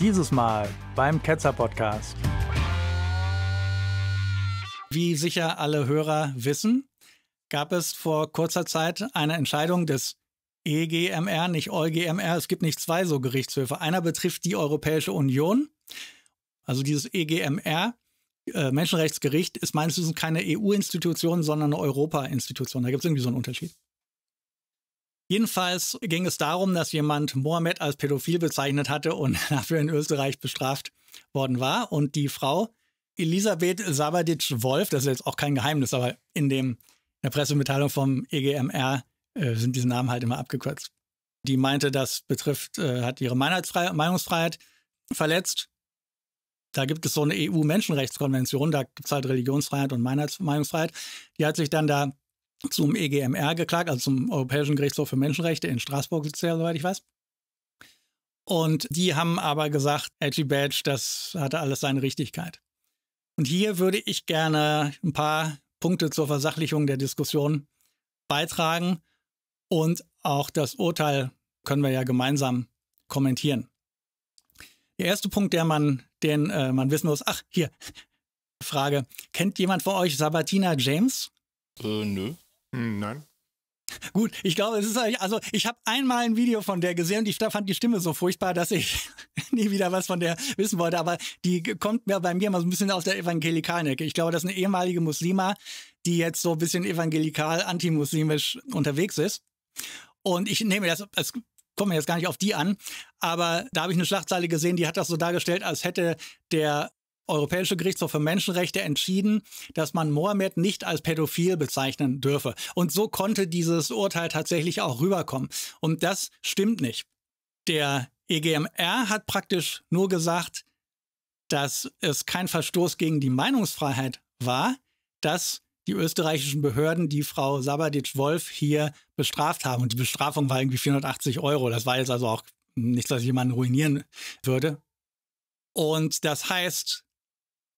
Dieses Mal beim Ketzer Podcast. Wie sicher alle Hörer wissen, gab es vor kurzer Zeit eine Entscheidung des EGMR, nicht EuGMR, es gibt nicht zwei so Gerichtshöfe. Einer betrifft die Europäische Union, also dieses EGMR. Äh, Menschenrechtsgericht ist meines Wissens keine EU-Institution, sondern eine Europa-Institution. Da gibt es irgendwie so einen Unterschied. Jedenfalls ging es darum, dass jemand Mohammed als pädophil bezeichnet hatte und dafür in Österreich bestraft worden war. Und die Frau Elisabeth Sabadic-Wolf, das ist jetzt auch kein Geheimnis, aber in, dem, in der Pressemitteilung vom EGMR äh, sind diese Namen halt immer abgekürzt. Die meinte, das betrifft, äh, hat ihre Meinungsfreiheit verletzt. Da gibt es so eine EU-Menschenrechtskonvention, da gibt es halt Religionsfreiheit und Meinungsfreiheit. Die hat sich dann da zum EGMR geklagt, also zum Europäischen Gerichtshof für Menschenrechte in Straßburg sitzt soweit ich weiß. Und die haben aber gesagt, Edgy Badge, das hatte alles seine Richtigkeit. Und hier würde ich gerne ein paar Punkte zur Versachlichung der Diskussion beitragen und auch das Urteil können wir ja gemeinsam kommentieren. Der erste Punkt, der man, den äh, man wissen muss, ach, hier, Frage, kennt jemand von euch Sabatina James? Äh, nö. Hm, nein. Gut, ich glaube, es ist halt, also ich habe einmal ein Video von der gesehen und ich fand die Stimme so furchtbar, dass ich nie wieder was von der wissen wollte. Aber die kommt mir bei mir mal so ein bisschen aus der evangelikalen Ecke. Ich glaube, das ist eine ehemalige Muslima, die jetzt so ein bisschen evangelikal antimuslimisch unterwegs ist. Und ich nehme das, es kommt mir jetzt gar nicht auf die an, aber da habe ich eine Schlagzeile gesehen, die hat das so dargestellt, als hätte der Europäische Gerichtshof für Menschenrechte entschieden, dass man Mohammed nicht als pädophil bezeichnen dürfe. Und so konnte dieses Urteil tatsächlich auch rüberkommen. Und das stimmt nicht. Der EGMR hat praktisch nur gesagt, dass es kein Verstoß gegen die Meinungsfreiheit war, dass die österreichischen Behörden die Frau Sabadic-Wolf hier bestraft haben. Und die Bestrafung war irgendwie 480 Euro. Das war jetzt also auch nichts, was jemanden ruinieren würde. Und das heißt,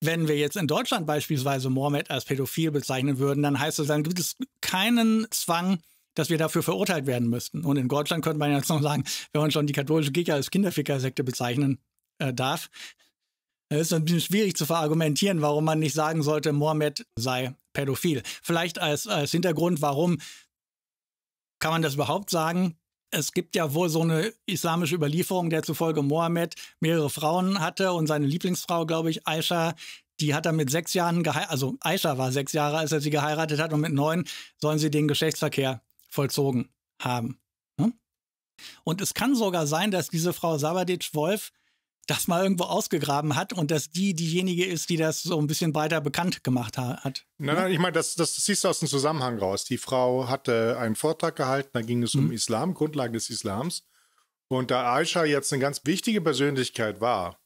wenn wir jetzt in Deutschland beispielsweise Mohammed als pädophil bezeichnen würden, dann heißt es, dann gibt es keinen Zwang, dass wir dafür verurteilt werden müssten. Und in Deutschland könnte man jetzt noch sagen, wenn man schon die katholische Kirche als Kinderficker-Sekte bezeichnen äh, darf, ist es ein bisschen schwierig zu verargumentieren, warum man nicht sagen sollte, Mohammed sei pädophil. Vielleicht als, als Hintergrund, warum kann man das überhaupt sagen? es gibt ja wohl so eine islamische Überlieferung, der zufolge Mohammed mehrere Frauen hatte und seine Lieblingsfrau, glaube ich, Aisha, die hat er mit sechs Jahren geheiratet, also Aisha war sechs Jahre, als er sie geheiratet hat und mit neun sollen sie den Geschlechtsverkehr vollzogen haben. Ne? Und es kann sogar sein, dass diese Frau Sabadic Wolf das mal irgendwo ausgegraben hat und dass die diejenige ist, die das so ein bisschen weiter bekannt gemacht hat. Nein, nein, ich meine, das, das siehst du aus dem Zusammenhang raus. Die Frau hatte einen Vortrag gehalten, da ging es mhm. um Islam, Grundlagen des Islams. Und da Aisha jetzt eine ganz wichtige Persönlichkeit war,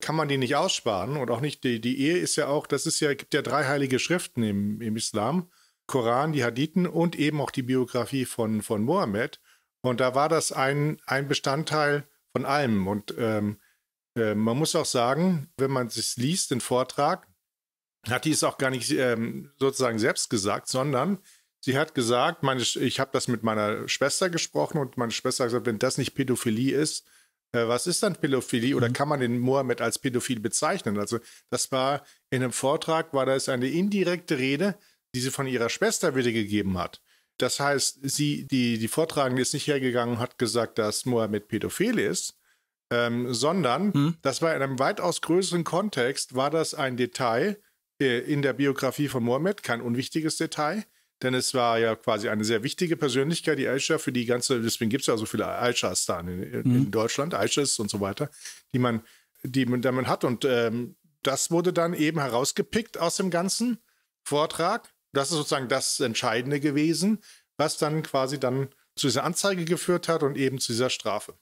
kann man die nicht aussparen und auch nicht die, die Ehe ist ja auch, das ist ja, gibt ja drei heilige Schriften im, im Islam. Koran, die Hadithen und eben auch die Biografie von, von Mohammed. Und da war das ein, ein Bestandteil von allem. Und ähm, ähm, man muss auch sagen, wenn man es liest, den Vortrag, hat die es auch gar nicht ähm, sozusagen selbst gesagt, sondern sie hat gesagt, meine, ich habe das mit meiner Schwester gesprochen und meine Schwester hat gesagt, wenn das nicht Pädophilie ist, äh, was ist dann Pädophilie oder mhm. kann man den Mohammed als pädophil bezeichnen? Also das war in einem Vortrag, war das eine indirekte Rede, die sie von ihrer Schwester wiedergegeben hat. Das heißt, sie, die, die Vortragende ist nicht hergegangen und hat gesagt, dass Mohammed pädophil ist, ähm, sondern hm? das war in einem weitaus größeren Kontext, war das ein Detail äh, in der Biografie von Mohammed, kein unwichtiges Detail, denn es war ja quasi eine sehr wichtige Persönlichkeit, die Aisha, für die ganze, deswegen gibt es ja so viele Aishas da in, in hm? Deutschland, Aishas und so weiter, die man, die man, die man hat und ähm, das wurde dann eben herausgepickt aus dem ganzen Vortrag. Das ist sozusagen das Entscheidende gewesen, was dann quasi dann zu dieser Anzeige geführt hat und eben zu dieser Strafe.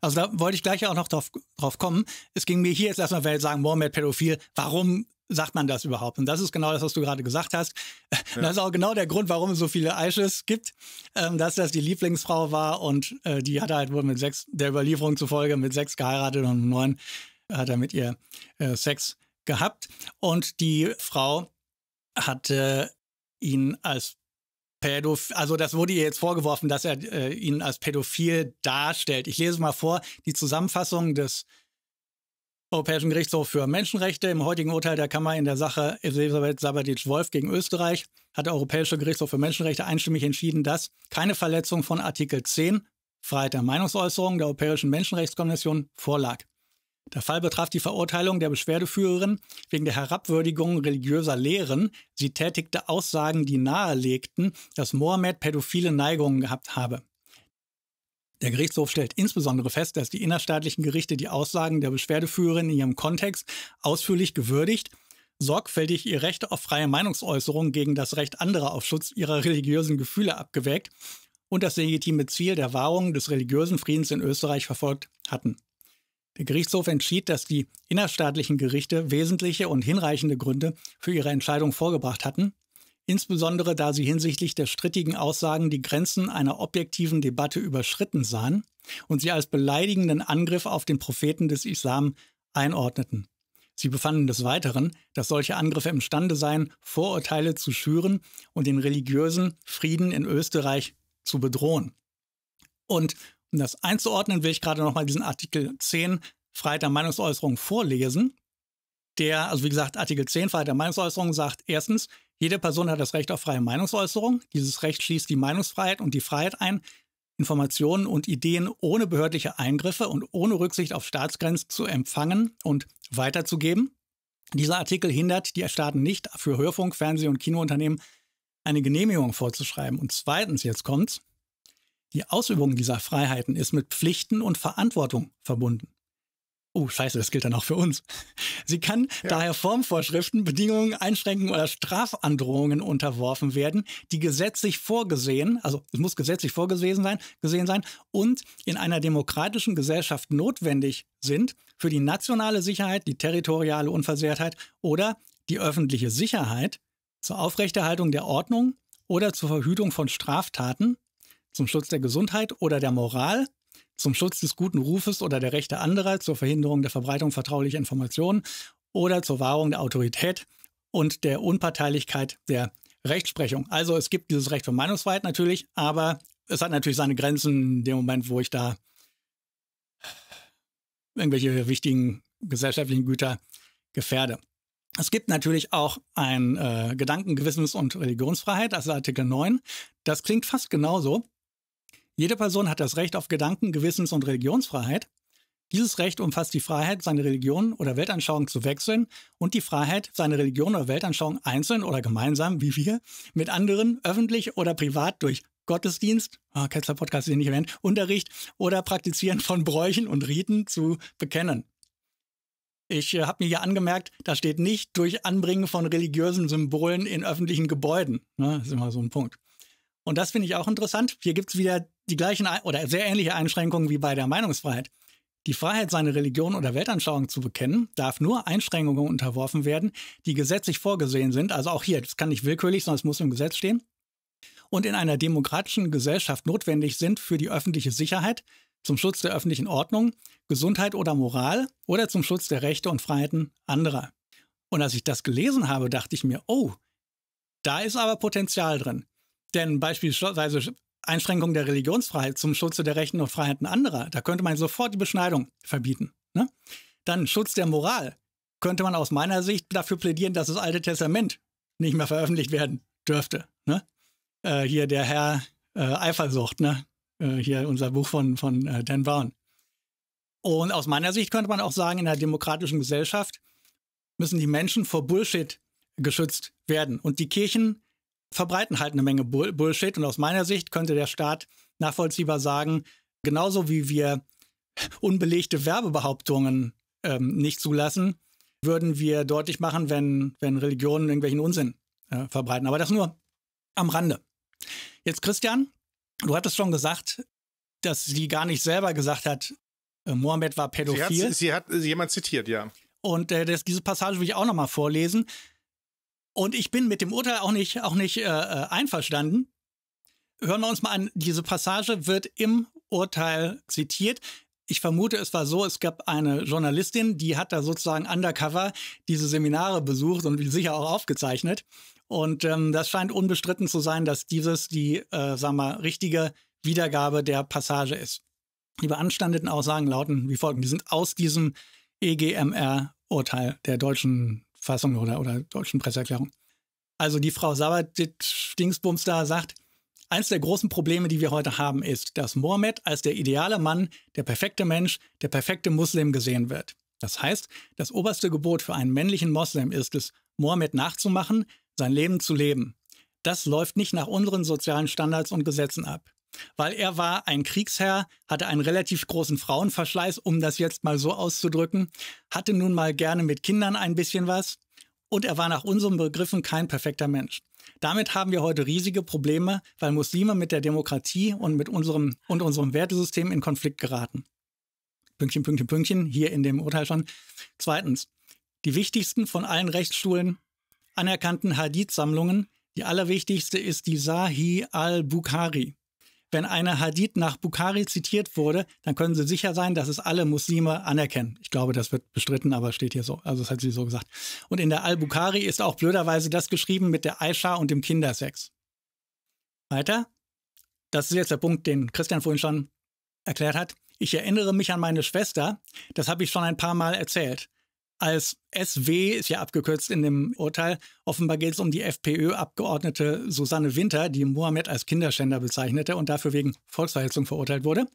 Also da wollte ich gleich auch noch drauf, drauf kommen. Es ging mir hier jetzt erstmal, weil sagen, Mohammed pädophil, warum sagt man das überhaupt? Und das ist genau das, was du gerade gesagt hast. Ja. Das ist auch genau der Grund, warum es so viele Aisches gibt, ähm, dass das die Lieblingsfrau war und äh, die hat halt wohl mit sechs, der Überlieferung zufolge, mit sechs geheiratet und neun hat er mit ihr äh, Sex gehabt. Und die Frau hatte ihn als Pädophil, also das wurde ihr jetzt vorgeworfen, dass er äh, ihn als pädophil darstellt. Ich lese mal vor, die Zusammenfassung des Europäischen Gerichtshof für Menschenrechte im heutigen Urteil der Kammer in der Sache Elisabeth Sabatic-Wolf gegen Österreich hat der Europäische Gerichtshof für Menschenrechte einstimmig entschieden, dass keine Verletzung von Artikel 10 Freiheit der Meinungsäußerung der Europäischen Menschenrechtskommission vorlag. Der Fall betraf die Verurteilung der Beschwerdeführerin wegen der Herabwürdigung religiöser Lehren. Sie tätigte Aussagen, die nahelegten, dass Mohammed pädophile Neigungen gehabt habe. Der Gerichtshof stellt insbesondere fest, dass die innerstaatlichen Gerichte die Aussagen der Beschwerdeführerin in ihrem Kontext ausführlich gewürdigt, sorgfältig ihr Recht auf freie Meinungsäußerung gegen das Recht anderer auf Schutz ihrer religiösen Gefühle abgewägt und das legitime Ziel der Wahrung des religiösen Friedens in Österreich verfolgt hatten. Der Gerichtshof entschied, dass die innerstaatlichen Gerichte wesentliche und hinreichende Gründe für ihre Entscheidung vorgebracht hatten, insbesondere da sie hinsichtlich der strittigen Aussagen die Grenzen einer objektiven Debatte überschritten sahen und sie als beleidigenden Angriff auf den Propheten des Islam einordneten. Sie befanden des Weiteren, dass solche Angriffe imstande seien, Vorurteile zu schüren und den religiösen Frieden in Österreich zu bedrohen. Und um das einzuordnen, will ich gerade nochmal diesen Artikel 10 Freiheit der Meinungsäußerung vorlesen. Der, also wie gesagt, Artikel 10 Freiheit der Meinungsäußerung sagt erstens, jede Person hat das Recht auf freie Meinungsäußerung. Dieses Recht schließt die Meinungsfreiheit und die Freiheit ein, Informationen und Ideen ohne behördliche Eingriffe und ohne Rücksicht auf Staatsgrenzen zu empfangen und weiterzugeben. Dieser Artikel hindert die Staaten nicht, für Hörfunk, Fernseh- und Kinounternehmen eine Genehmigung vorzuschreiben. Und zweitens, jetzt kommt's, die Ausübung dieser Freiheiten ist mit Pflichten und Verantwortung verbunden. Oh, scheiße, das gilt dann auch für uns. Sie kann ja. daher Formvorschriften, Bedingungen, Einschränkungen oder Strafandrohungen unterworfen werden, die gesetzlich vorgesehen, also es muss gesetzlich vorgesehen sein, gesehen sein und in einer demokratischen Gesellschaft notwendig sind für die nationale Sicherheit, die territoriale Unversehrtheit oder die öffentliche Sicherheit zur Aufrechterhaltung der Ordnung oder zur Verhütung von Straftaten zum Schutz der Gesundheit oder der Moral, zum Schutz des guten Rufes oder der Rechte anderer, zur Verhinderung der Verbreitung vertraulicher Informationen oder zur Wahrung der Autorität und der Unparteilichkeit der Rechtsprechung. Also es gibt dieses Recht von Meinungsfreiheit natürlich, aber es hat natürlich seine Grenzen in dem Moment, wo ich da irgendwelche wichtigen gesellschaftlichen Güter gefährde. Es gibt natürlich auch ein äh, Gedanken-, Gewissens- und Religionsfreiheit, also Artikel 9. Das klingt fast genauso, jede Person hat das Recht auf Gedanken-, Gewissens- und Religionsfreiheit. Dieses Recht umfasst die Freiheit, seine Religion oder Weltanschauung zu wechseln und die Freiheit, seine Religion oder Weltanschauung einzeln oder gemeinsam, wie wir, mit anderen, öffentlich oder privat durch Gottesdienst, oh, ah, Ketzler Podcast den ich nicht erwähnt, Unterricht oder Praktizieren von Bräuchen und Riten zu bekennen. Ich äh, habe mir hier angemerkt, da steht nicht durch Anbringen von religiösen Symbolen in öffentlichen Gebäuden. Ne, das ist immer so ein Punkt. Und das finde ich auch interessant. Hier gibt es wieder die gleichen oder sehr ähnliche Einschränkungen wie bei der Meinungsfreiheit. Die Freiheit, seine Religion oder Weltanschauung zu bekennen, darf nur Einschränkungen unterworfen werden, die gesetzlich vorgesehen sind. Also auch hier, das kann nicht willkürlich, sondern es muss im Gesetz stehen. Und in einer demokratischen Gesellschaft notwendig sind für die öffentliche Sicherheit, zum Schutz der öffentlichen Ordnung, Gesundheit oder Moral oder zum Schutz der Rechte und Freiheiten anderer. Und als ich das gelesen habe, dachte ich mir, oh, da ist aber Potenzial drin. Denn beispielsweise Einschränkung der Religionsfreiheit zum Schutze der Rechten und Freiheiten anderer, da könnte man sofort die Beschneidung verbieten. Ne? Dann Schutz der Moral. Könnte man aus meiner Sicht dafür plädieren, dass das Alte Testament nicht mehr veröffentlicht werden dürfte. Ne? Äh, hier der Herr äh, Eifersucht, ne? äh, hier unser Buch von, von äh, Dan Brown. Und aus meiner Sicht könnte man auch sagen, in einer demokratischen Gesellschaft müssen die Menschen vor Bullshit geschützt werden. Und die Kirchen verbreiten halt eine Menge Bull Bullshit. Und aus meiner Sicht könnte der Staat nachvollziehbar sagen, genauso wie wir unbelegte Werbebehauptungen ähm, nicht zulassen, würden wir deutlich machen, wenn, wenn Religionen irgendwelchen Unsinn äh, verbreiten. Aber das nur am Rande. Jetzt, Christian, du hattest schon gesagt, dass sie gar nicht selber gesagt hat, äh, Mohammed war pädophil. Sie hat, sie hat jemand zitiert, ja. Und äh, das, diese Passage will ich auch nochmal vorlesen. Und ich bin mit dem Urteil auch nicht, auch nicht äh, äh, einverstanden. Hören wir uns mal an. Diese Passage wird im Urteil zitiert. Ich vermute, es war so, es gab eine Journalistin, die hat da sozusagen undercover diese Seminare besucht und sicher auch aufgezeichnet. Und ähm, das scheint unbestritten zu sein, dass dieses die, äh, sagen wir, richtige Wiedergabe der Passage ist. Die beanstandeten Aussagen lauten wie folgt. Die sind aus diesem EGMR-Urteil der deutschen Fassung oder, oder deutschen Presseerklärung. Also die Frau Sabat-Dingsbums da sagt, eins der großen Probleme, die wir heute haben, ist, dass Mohammed als der ideale Mann, der perfekte Mensch, der perfekte Muslim gesehen wird. Das heißt, das oberste Gebot für einen männlichen Moslem ist es, Mohammed nachzumachen, sein Leben zu leben. Das läuft nicht nach unseren sozialen Standards und Gesetzen ab. Weil er war ein Kriegsherr, hatte einen relativ großen Frauenverschleiß, um das jetzt mal so auszudrücken, hatte nun mal gerne mit Kindern ein bisschen was und er war nach unseren Begriffen kein perfekter Mensch. Damit haben wir heute riesige Probleme, weil Muslime mit der Demokratie und mit unserem und unserem Wertesystem in Konflikt geraten. Pünktchen, Pünktchen, Pünktchen, hier in dem Urteil schon. Zweitens, die wichtigsten von allen Rechtsstuhlen anerkannten Hadith-Sammlungen, die allerwichtigste ist die Sahih al-Bukhari wenn eine Hadith nach Bukhari zitiert wurde, dann können Sie sicher sein, dass es alle Muslime anerkennen. Ich glaube, das wird bestritten, aber steht hier so. Also das hat sie so gesagt. Und in der Al-Bukhari ist auch blöderweise das geschrieben mit der Aisha und dem Kindersex. Weiter. Das ist jetzt der Punkt, den Christian vorhin schon erklärt hat. Ich erinnere mich an meine Schwester. Das habe ich schon ein paar Mal erzählt als SW ist ja abgekürzt in dem Urteil. Offenbar geht es um die FPÖ-Abgeordnete Susanne Winter, die Mohammed als Kinderschänder bezeichnete und dafür wegen Volksverhetzung verurteilt wurde.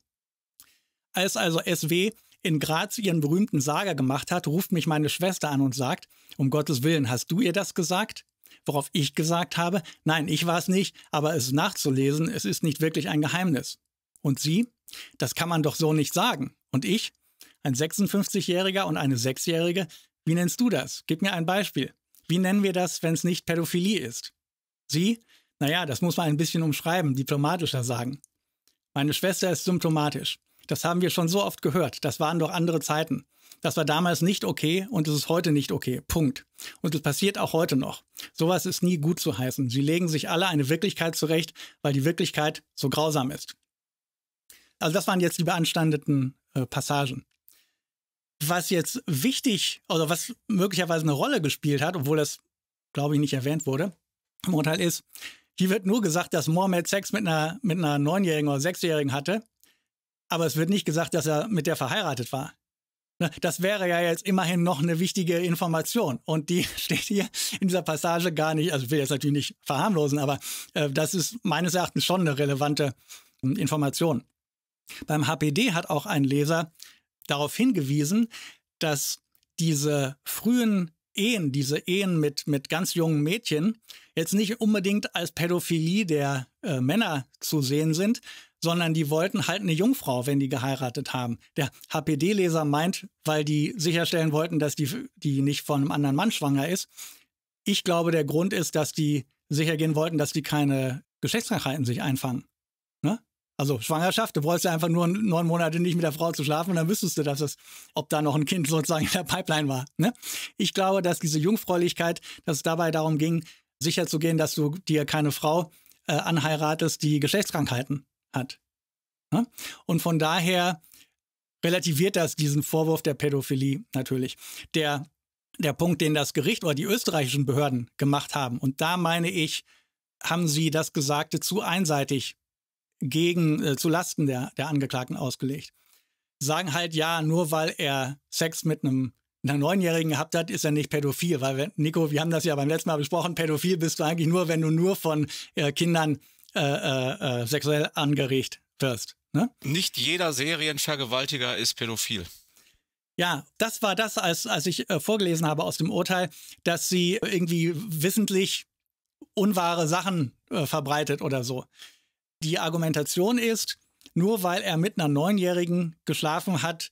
Als also SW in Graz ihren berühmten Sager gemacht hat, ruft mich meine Schwester an und sagt, um Gottes Willen, hast du ihr das gesagt? Worauf ich gesagt habe, nein, ich war es nicht, aber es nachzulesen, es ist nicht wirklich ein Geheimnis. Und sie? Das kann man doch so nicht sagen. Und ich? ein 56-Jähriger und eine 6-Jährige. Wie nennst du das? Gib mir ein Beispiel. Wie nennen wir das, wenn es nicht Pädophilie ist? Sie? Naja, das muss man ein bisschen umschreiben, diplomatischer sagen. Meine Schwester ist symptomatisch. Das haben wir schon so oft gehört. Das waren doch andere Zeiten. Das war damals nicht okay und es ist heute nicht okay. Punkt. Und es passiert auch heute noch. Sowas ist nie gut zu heißen. Sie legen sich alle eine Wirklichkeit zurecht, weil die Wirklichkeit so grausam ist. Also das waren jetzt die beanstandeten äh, Passagen. Was jetzt wichtig oder was möglicherweise eine Rolle gespielt hat, obwohl das, glaube ich, nicht erwähnt wurde im Urteil ist, hier wird nur gesagt, dass Mohammed Sex mit einer, mit einer Neunjährigen oder Sechsjährigen hatte, aber es wird nicht gesagt, dass er mit der verheiratet war. Ne, das wäre ja jetzt immerhin noch eine wichtige Information. Und die steht hier in dieser Passage gar nicht. Also ich will jetzt natürlich nicht verharmlosen, aber äh, das ist meines Erachtens schon eine relevante äh, Information. Beim HPD hat auch ein Leser darauf hingewiesen, dass diese frühen Ehen, diese Ehen mit, mit ganz jungen Mädchen jetzt nicht unbedingt als Pädophilie der äh, Männer zu sehen sind, sondern die wollten halt eine Jungfrau, wenn die geheiratet haben. Der HPD-Leser meint, weil die sicherstellen wollten, dass die, die nicht von einem anderen Mann schwanger ist. Ich glaube, der Grund ist, dass die sichergehen wollten, dass die keine Geschlechtskrankheiten sich einfangen. Ne? Also Schwangerschaft, du brauchst ja einfach nur neun Monate nicht mit der Frau zu schlafen und dann wüsstest du, dass es, ob da noch ein Kind sozusagen in der Pipeline war. Ne? Ich glaube, dass diese Jungfräulichkeit, dass es dabei darum ging, sicherzugehen, dass du dir keine Frau äh, anheiratest, die Geschlechtskrankheiten hat. Ne? Und von daher relativiert das diesen Vorwurf der Pädophilie natürlich. Der, der Punkt, den das Gericht oder die österreichischen Behörden gemacht haben, und da meine ich, haben sie das Gesagte zu einseitig gegen, äh, zu Lasten der, der Angeklagten ausgelegt. Sagen halt, ja, nur weil er Sex mit einem einer Neunjährigen gehabt hat, ist er nicht pädophil. Weil, wenn, Nico, wir haben das ja beim letzten Mal besprochen, pädophil bist du eigentlich nur, wenn du nur von äh, Kindern äh, äh, äh, sexuell angeregt wirst. Ne? Nicht jeder Serienvergewaltiger ist pädophil. Ja, das war das, als, als ich äh, vorgelesen habe aus dem Urteil, dass sie irgendwie wissentlich unwahre Sachen äh, verbreitet oder so. Die Argumentation ist, nur weil er mit einer Neunjährigen geschlafen hat,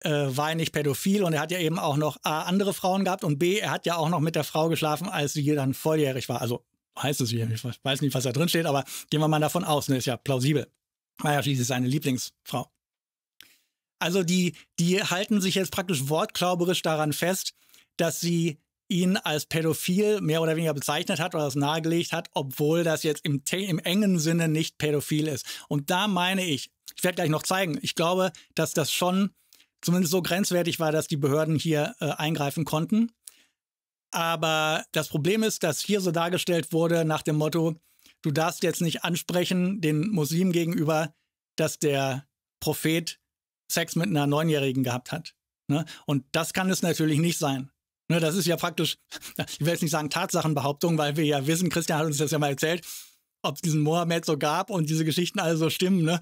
äh, war er nicht pädophil und er hat ja eben auch noch A, andere Frauen gehabt und B, er hat ja auch noch mit der Frau geschlafen, als sie dann volljährig war. Also heißt es hier, ich weiß nicht, was da drin steht, aber gehen wir mal davon aus, ne, ist ja plausibel. War ja schließlich seine Lieblingsfrau. Also die, die halten sich jetzt praktisch wortklauberisch daran fest, dass sie ihn als pädophil mehr oder weniger bezeichnet hat oder das nahegelegt hat, obwohl das jetzt im, im engen Sinne nicht pädophil ist. Und da meine ich, ich werde gleich noch zeigen, ich glaube, dass das schon zumindest so grenzwertig war, dass die Behörden hier äh, eingreifen konnten. Aber das Problem ist, dass hier so dargestellt wurde nach dem Motto, du darfst jetzt nicht ansprechen den Muslimen gegenüber, dass der Prophet Sex mit einer Neunjährigen gehabt hat. Ne? Und das kann es natürlich nicht sein. Ne, das ist ja praktisch, ich will jetzt nicht sagen Tatsachenbehauptung, weil wir ja wissen, Christian hat uns das ja mal erzählt, ob es diesen Mohammed so gab und diese Geschichten alle so stimmen. Ne?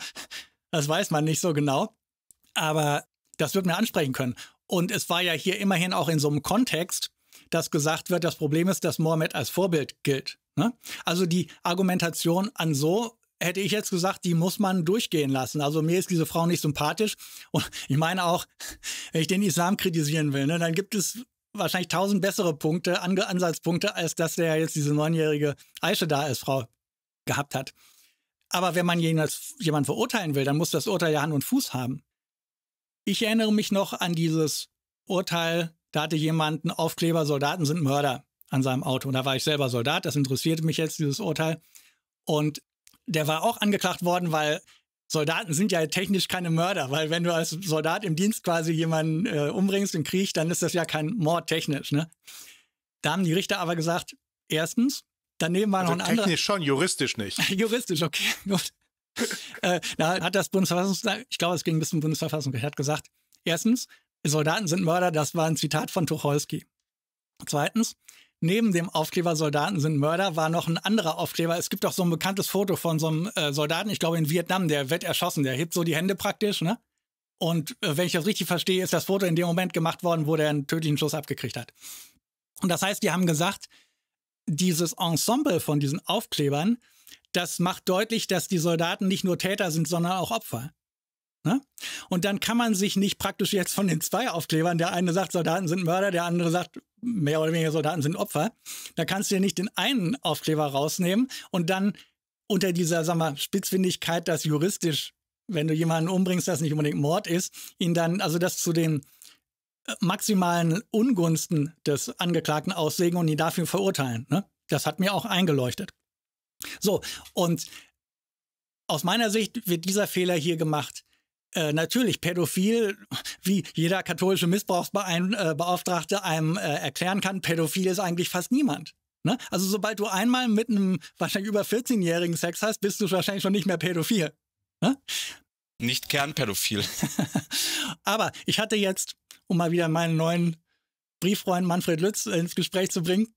Das weiß man nicht so genau. Aber das wird mir ansprechen können. Und es war ja hier immerhin auch in so einem Kontext, dass gesagt wird, das Problem ist, dass Mohammed als Vorbild gilt. Ne? Also die Argumentation an so hätte ich jetzt gesagt, die muss man durchgehen lassen. Also mir ist diese Frau nicht sympathisch. Und ich meine auch, wenn ich den Islam kritisieren will, ne, dann gibt es wahrscheinlich tausend bessere Punkte, Ange Ansatzpunkte, als dass der jetzt diese neunjährige Aische da als Frau gehabt hat. Aber wenn man jemanden verurteilen will, dann muss das Urteil ja Hand und Fuß haben. Ich erinnere mich noch an dieses Urteil, da hatte jemand einen Aufkleber, Soldaten sind Mörder an seinem Auto. Und da war ich selber Soldat, das interessierte mich jetzt, dieses Urteil. Und der war auch angeklagt worden, weil Soldaten sind ja technisch keine Mörder, weil wenn du als Soldat im Dienst quasi jemanden äh, umbringst im Krieg, dann ist das ja kein Mord technisch. Ne? Da haben die Richter aber gesagt, erstens, daneben war also noch ein anderer. Technisch schon, juristisch nicht. juristisch, okay, gut. äh, da hat das Bundesverfassungsgericht, ich glaube, es ging bis zum Bundesverfassungsgericht, hat gesagt, erstens, Soldaten sind Mörder, das war ein Zitat von Tucholsky. Zweitens, neben dem Aufkleber Soldaten sind Mörder war noch ein anderer Aufkleber. Es gibt auch so ein bekanntes Foto von so einem äh, Soldaten, ich glaube in Vietnam, der wird erschossen, der hebt so die Hände praktisch, ne? Und äh, wenn ich das richtig verstehe, ist das Foto in dem Moment gemacht worden, wo der einen tödlichen Schuss abgekriegt hat. Und das heißt, die haben gesagt, dieses Ensemble von diesen Aufklebern, das macht deutlich, dass die Soldaten nicht nur Täter sind, sondern auch Opfer. Ne? Und dann kann man sich nicht praktisch jetzt von den zwei Aufklebern, der eine sagt, Soldaten sind Mörder, der andere sagt, mehr oder weniger Soldaten sind Opfer, da kannst du ja nicht den einen Aufkleber rausnehmen und dann unter dieser sag mal, Spitzfindigkeit, dass juristisch, wenn du jemanden umbringst, das nicht unbedingt Mord ist, ihn dann, also das zu den äh, maximalen Ungunsten des Angeklagten auslegen und ihn dafür verurteilen. Ne? Das hat mir auch eingeleuchtet. So, und aus meiner Sicht wird dieser Fehler hier gemacht. Äh, natürlich pädophil, wie jeder katholische Missbrauchsbeauftragte einem äh, erklären kann, pädophil ist eigentlich fast niemand. Ne? Also sobald du einmal mit einem wahrscheinlich über 14-jährigen Sex hast, bist du wahrscheinlich schon nicht mehr pädophil. Ne? Nicht kernpädophil. Aber ich hatte jetzt, um mal wieder meinen neuen Brieffreund Manfred Lütz ins Gespräch zu bringen,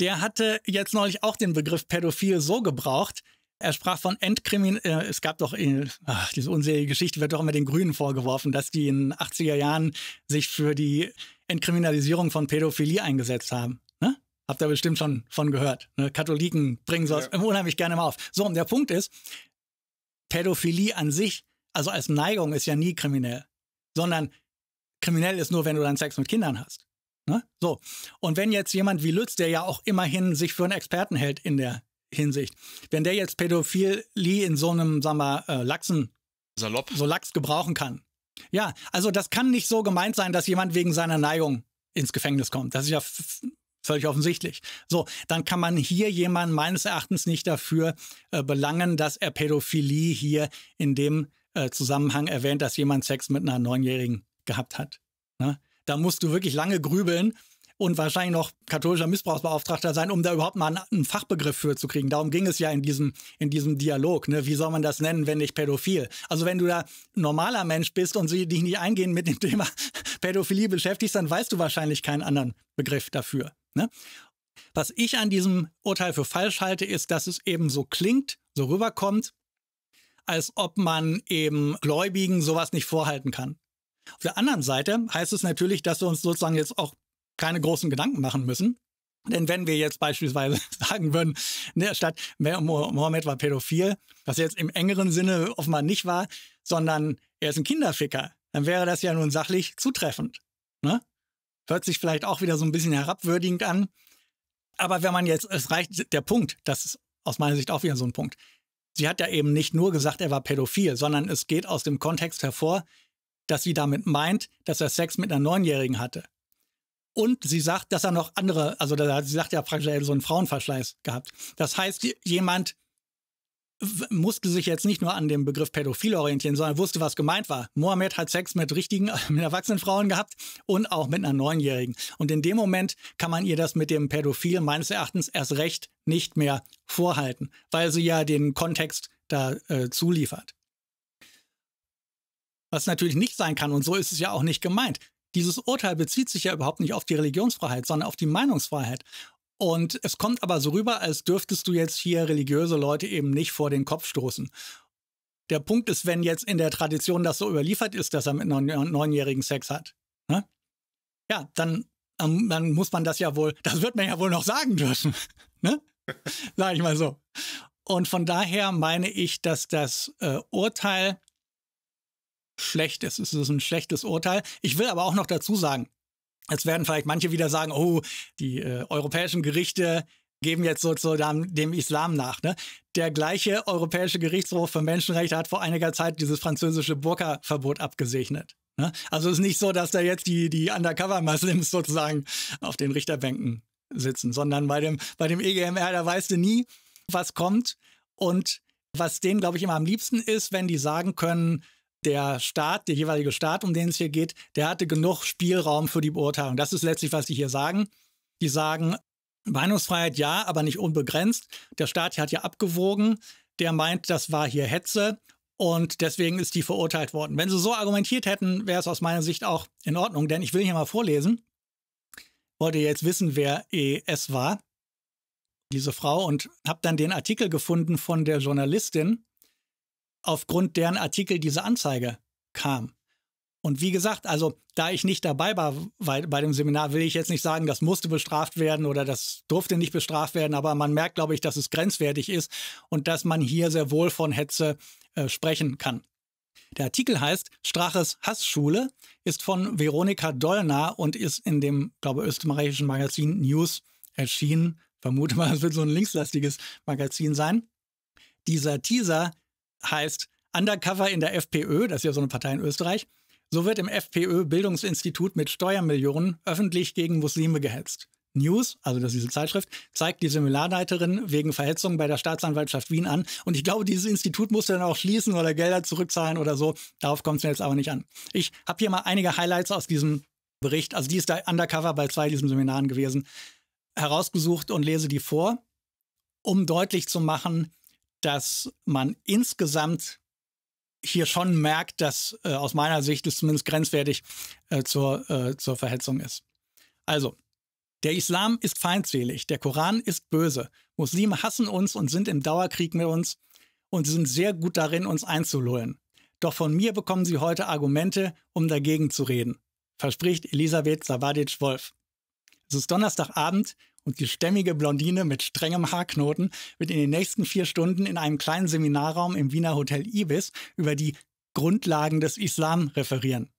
der hatte jetzt neulich auch den Begriff pädophil so gebraucht, er sprach von Entkriminalisierung. Äh, es gab doch äh, ach, diese unselige Geschichte, wird doch immer den Grünen vorgeworfen, dass die in den 80er Jahren sich für die Entkriminalisierung von Pädophilie eingesetzt haben. Ne? Habt ihr bestimmt schon von gehört. Ne? Katholiken bringen sowas ja. unheimlich gerne mal auf. So, und der Punkt ist, Pädophilie an sich, also als Neigung, ist ja nie kriminell, sondern kriminell ist nur, wenn du dann Sex mit Kindern hast. Ne? So. Und wenn jetzt jemand wie Lütz, der ja auch immerhin sich für einen Experten hält in der Hinsicht. Wenn der jetzt Pädophilie in so einem, sagen wir, äh, Lachsen, Salopp. so Lachs gebrauchen kann. Ja, also das kann nicht so gemeint sein, dass jemand wegen seiner Neigung ins Gefängnis kommt. Das ist ja völlig offensichtlich. So, dann kann man hier jemanden meines Erachtens nicht dafür äh, belangen, dass er Pädophilie hier in dem äh, Zusammenhang erwähnt, dass jemand Sex mit einer Neunjährigen gehabt hat. Ne? Da musst du wirklich lange grübeln und wahrscheinlich noch katholischer Missbrauchsbeauftragter sein, um da überhaupt mal einen Fachbegriff für zu kriegen. Darum ging es ja in diesem, in diesem Dialog. Ne? Wie soll man das nennen, wenn nicht pädophil? Also wenn du da normaler Mensch bist und sie dich nicht eingehen mit dem Thema Pädophilie beschäftigst, dann weißt du wahrscheinlich keinen anderen Begriff dafür. Ne? Was ich an diesem Urteil für falsch halte, ist, dass es eben so klingt, so rüberkommt, als ob man eben Gläubigen sowas nicht vorhalten kann. Auf der anderen Seite heißt es natürlich, dass wir uns sozusagen jetzt auch keine großen Gedanken machen müssen. Denn wenn wir jetzt beispielsweise sagen würden, ne, statt Mohammed war pädophil, was jetzt im engeren Sinne offenbar nicht war, sondern er ist ein Kinderficker, dann wäre das ja nun sachlich zutreffend. Ne? Hört sich vielleicht auch wieder so ein bisschen herabwürdigend an. Aber wenn man jetzt, es reicht der Punkt, das ist aus meiner Sicht auch wieder so ein Punkt. Sie hat ja eben nicht nur gesagt, er war pädophil, sondern es geht aus dem Kontext hervor, dass sie damit meint, dass er Sex mit einer Neunjährigen hatte. Und sie sagt, dass er noch andere, also da, sie sagt ja praktisch, er hätte so einen Frauenverschleiß gehabt. Das heißt, jemand musste sich jetzt nicht nur an dem Begriff Pädophil orientieren, sondern wusste, was gemeint war. Mohammed hat Sex mit richtigen, mit erwachsenen Frauen gehabt und auch mit einer Neunjährigen. Und in dem Moment kann man ihr das mit dem Pädophil meines Erachtens erst recht nicht mehr vorhalten, weil sie ja den Kontext da äh, zuliefert. Was natürlich nicht sein kann, und so ist es ja auch nicht gemeint. Dieses Urteil bezieht sich ja überhaupt nicht auf die Religionsfreiheit, sondern auf die Meinungsfreiheit. Und es kommt aber so rüber, als dürftest du jetzt hier religiöse Leute eben nicht vor den Kopf stoßen. Der Punkt ist, wenn jetzt in der Tradition das so überliefert ist, dass er mit neunjährigen Sex hat, ne? ja, dann, ähm, dann muss man das ja wohl, das wird man ja wohl noch sagen dürfen. ne? Sag ich mal so. Und von daher meine ich, dass das äh, Urteil schlecht ist. Es ist ein schlechtes Urteil. Ich will aber auch noch dazu sagen, es werden vielleicht manche wieder sagen, oh, die äh, europäischen Gerichte geben jetzt sozusagen dem Islam nach. Ne? Der gleiche Europäische Gerichtshof für Menschenrechte hat vor einiger Zeit dieses französische Burka-Verbot abgesegnet. Ne? Also es ist nicht so, dass da jetzt die, die Undercover-Muslims sozusagen auf den Richterbänken sitzen, sondern bei dem, bei dem EGMR, da weißt du nie, was kommt. Und was denen, glaube ich, immer am liebsten ist, wenn die sagen können, der Staat, der jeweilige Staat, um den es hier geht, der hatte genug Spielraum für die Beurteilung. Das ist letztlich, was die hier sagen. Die sagen, Meinungsfreiheit ja, aber nicht unbegrenzt. Der Staat hat ja abgewogen. Der meint, das war hier Hetze und deswegen ist die verurteilt worden. Wenn sie so argumentiert hätten, wäre es aus meiner Sicht auch in Ordnung, denn ich will hier mal vorlesen. Wollte jetzt wissen, wer ES war, diese Frau, und habe dann den Artikel gefunden von der Journalistin, aufgrund deren Artikel diese Anzeige kam. Und wie gesagt, also da ich nicht dabei war bei, bei, dem Seminar, will ich jetzt nicht sagen, das musste bestraft werden oder das durfte nicht bestraft werden, aber man merkt, glaube ich, dass es grenzwertig ist und dass man hier sehr wohl von Hetze äh, sprechen kann. Der Artikel heißt Straches Hassschule, ist von Veronika Dollner und ist in dem, glaube ich, österreichischen Magazin News erschienen. Vermute mal, es wird so ein linkslastiges Magazin sein. Dieser Teaser heißt Undercover in der FPÖ, das ist ja so eine Partei in Österreich, so wird im FPÖ-Bildungsinstitut mit Steuermillionen öffentlich gegen Muslime gehetzt. News, also das ist diese Zeitschrift, zeigt die Seminarleiterin wegen Verhetzung bei der Staatsanwaltschaft Wien an. Und ich glaube, dieses Institut musste dann auch schließen oder Gelder zurückzahlen oder so. Darauf kommt es mir jetzt aber nicht an. Ich habe hier mal einige Highlights aus diesem Bericht, also die ist da undercover bei zwei diesen Seminaren gewesen, herausgesucht und lese die vor, um deutlich zu machen, dass man insgesamt hier schon merkt, dass äh, aus meiner Sicht es zumindest grenzwertig äh, zur, äh, zur Verhetzung ist. Also, der Islam ist feindselig, der Koran ist böse, Muslime hassen uns und sind im Dauerkrieg mit uns und sind sehr gut darin, uns einzulullen. Doch von mir bekommen sie heute Argumente, um dagegen zu reden, verspricht Elisabeth Savadic-Wolf. Es ist Donnerstagabend, und die stämmige Blondine mit strengem Haarknoten wird in den nächsten vier Stunden in einem kleinen Seminarraum im Wiener Hotel Ibis über die Grundlagen des Islam referieren.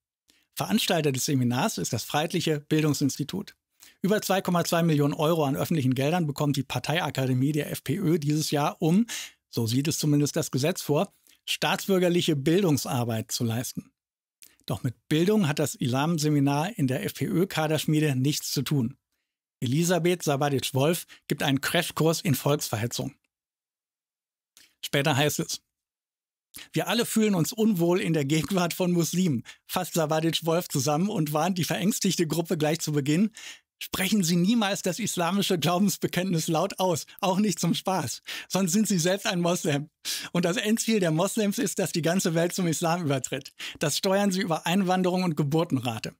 Veranstalter des Seminars ist das Freiheitliche Bildungsinstitut. Über 2,2 Millionen Euro an öffentlichen Geldern bekommt die Parteiakademie der FPÖ dieses Jahr, um, so sieht es zumindest das Gesetz vor, staatsbürgerliche Bildungsarbeit zu leisten. Doch mit Bildung hat das Islam-Seminar in der FPÖ-Kaderschmiede nichts zu tun. Elisabeth Sabadic-Wolf gibt einen Crashkurs in Volksverhetzung. Später heißt es, wir alle fühlen uns unwohl in der Gegenwart von Muslimen, fasst Sabadic-Wolf zusammen und warnt die verängstigte Gruppe gleich zu Beginn, sprechen Sie niemals das islamische Glaubensbekenntnis laut aus, auch nicht zum Spaß, sonst sind Sie selbst ein Moslem. Und das Endziel der Moslems ist, dass die ganze Welt zum Islam übertritt. Das steuern Sie über Einwanderung und Geburtenrate.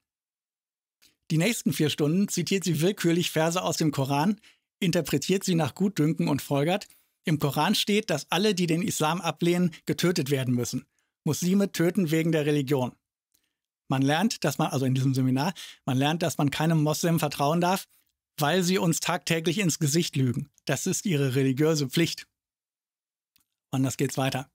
Die nächsten vier Stunden zitiert sie willkürlich Verse aus dem Koran, interpretiert sie nach Gutdünken und folgert, im Koran steht, dass alle, die den Islam ablehnen, getötet werden müssen. Muslime töten wegen der Religion. Man lernt, dass man, also in diesem Seminar, man lernt, dass man keinem Moslem vertrauen darf, weil sie uns tagtäglich ins Gesicht lügen. Das ist ihre religiöse Pflicht. Anders geht's weiter.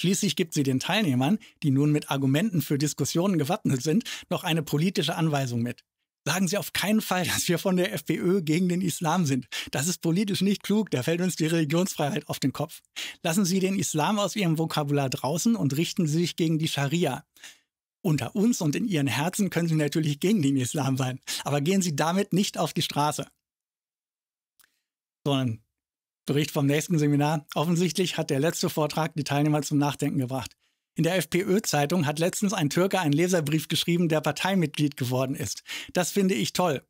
Schließlich gibt sie den Teilnehmern, die nun mit Argumenten für Diskussionen gewappnet sind, noch eine politische Anweisung mit sagen Sie auf keinen Fall, dass wir von der FPÖ gegen den Islam sind. Das ist politisch nicht klug, da fällt uns die Religionsfreiheit auf den Kopf. Lassen Sie den Islam aus Ihrem Vokabular draußen und richten Sie sich gegen die Scharia. Unter uns und in Ihren Herzen können Sie natürlich gegen den Islam sein, aber gehen Sie damit nicht auf die Straße. Sondern Bericht vom nächsten Seminar. Offensichtlich hat der letzte Vortrag die Teilnehmer zum Nachdenken gebracht. In der FPÖ-Zeitung hat letztens ein Türke einen Leserbrief geschrieben, der Parteimitglied geworden ist. Das finde ich toll.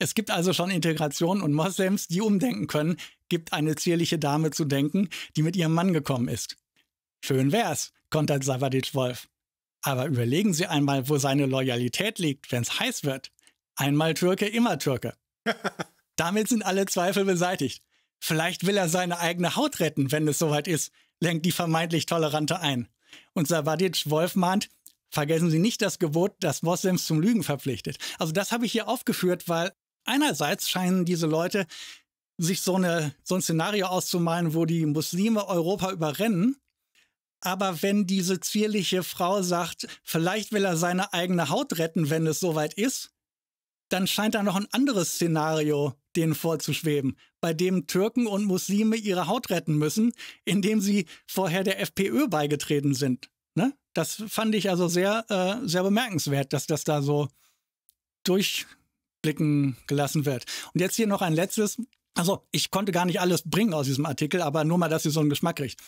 Es gibt also schon Integration und Moslems, die umdenken können, gibt eine zierliche Dame zu denken, die mit ihrem Mann gekommen ist. Schön wär's, kontert Savadic Wolf. Aber überlegen Sie einmal, wo seine Loyalität liegt, wenn's heiß wird. Einmal Türke, immer Türke. Damit sind alle Zweifel beseitigt. Vielleicht will er seine eigene Haut retten, wenn es soweit ist, lenkt die vermeintlich Tolerante ein. Und Savadic Wolf mahnt, vergessen Sie nicht das Gebot, das Moslems zum Lügen verpflichtet. Also das habe ich hier aufgeführt, weil einerseits scheinen diese Leute sich so, eine, so ein Szenario auszumalen, wo die Muslime Europa überrennen. Aber wenn diese zierliche Frau sagt, vielleicht will er seine eigene Haut retten, wenn es soweit ist, dann scheint da noch ein anderes Szenario denen vorzuschweben, bei dem Türken und Muslime ihre Haut retten müssen, indem sie vorher der FPÖ beigetreten sind. Ne? Das fand ich also sehr, äh, sehr bemerkenswert, dass das da so durchblicken gelassen wird. Und jetzt hier noch ein letztes. Also, ich konnte gar nicht alles bringen aus diesem Artikel, aber nur mal, dass ihr so einen Geschmack kriegt.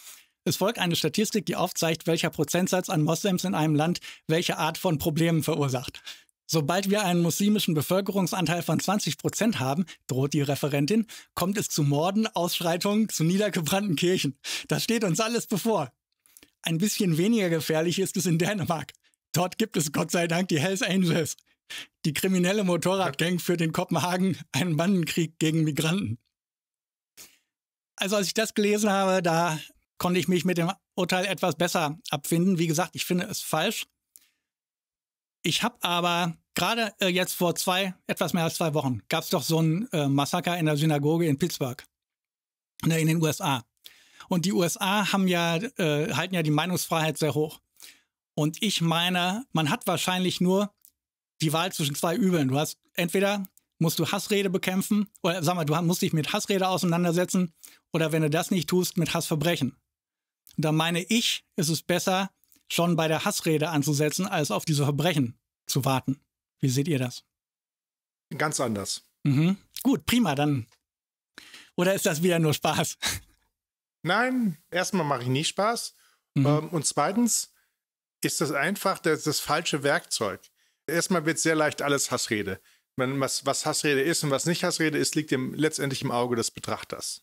Es folgt eine Statistik, die aufzeigt, welcher Prozentsatz an Moslems in einem Land welche Art von Problemen verursacht. Sobald wir einen muslimischen Bevölkerungsanteil von 20 Prozent haben, droht die Referentin, kommt es zu Morden, Ausschreitungen, zu niedergebrannten Kirchen. Das steht uns alles bevor. Ein bisschen weniger gefährlich ist es in Dänemark. Dort gibt es Gott sei Dank die Hells Angels. Die kriminelle Motorradgang führt in Kopenhagen einen Bandenkrieg gegen Migranten. Also als ich das gelesen habe, da konnte ich mich mit dem Urteil etwas besser abfinden. Wie gesagt, ich finde es falsch, ich habe aber gerade äh, jetzt vor zwei, etwas mehr als zwei Wochen, gab es doch so ein äh, Massaker in der Synagoge in Pittsburgh, ne, in den USA. Und die USA haben ja, äh, halten ja die Meinungsfreiheit sehr hoch. Und ich meine, man hat wahrscheinlich nur die Wahl zwischen zwei Übeln. Du hast entweder musst du Hassrede bekämpfen oder sag mal, du musst dich mit Hassrede auseinandersetzen oder wenn du das nicht tust, mit Hassverbrechen. Und da meine ich, ist es besser, schon bei der Hassrede anzusetzen, als auf diese Verbrechen zu warten. Wie seht ihr das? Ganz anders. Mhm. Gut, prima, dann. Oder ist das wieder nur Spaß? Nein, erstmal mache ich nicht Spaß. Mhm. Ähm, und zweitens ist das einfach das, das falsche Werkzeug. Erstmal wird sehr leicht alles Hassrede. was, was Hassrede ist und was nicht Hassrede ist, liegt dem, letztendlich im Auge des Betrachters.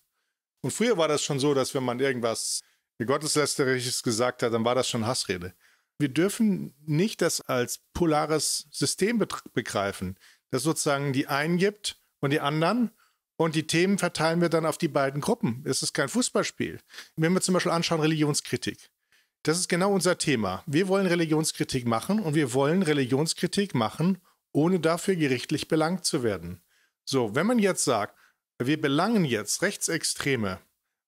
Und früher war das schon so, dass wenn man irgendwas wie Gotteslästerisches gesagt hat, dann war das schon Hassrede. Wir dürfen nicht das als polares System begreifen, das sozusagen die einen gibt und die anderen und die Themen verteilen wir dann auf die beiden Gruppen. Es ist kein Fußballspiel. Wenn wir zum Beispiel anschauen Religionskritik, das ist genau unser Thema. Wir wollen Religionskritik machen und wir wollen Religionskritik machen, ohne dafür gerichtlich belangt zu werden. So, wenn man jetzt sagt, wir belangen jetzt Rechtsextreme,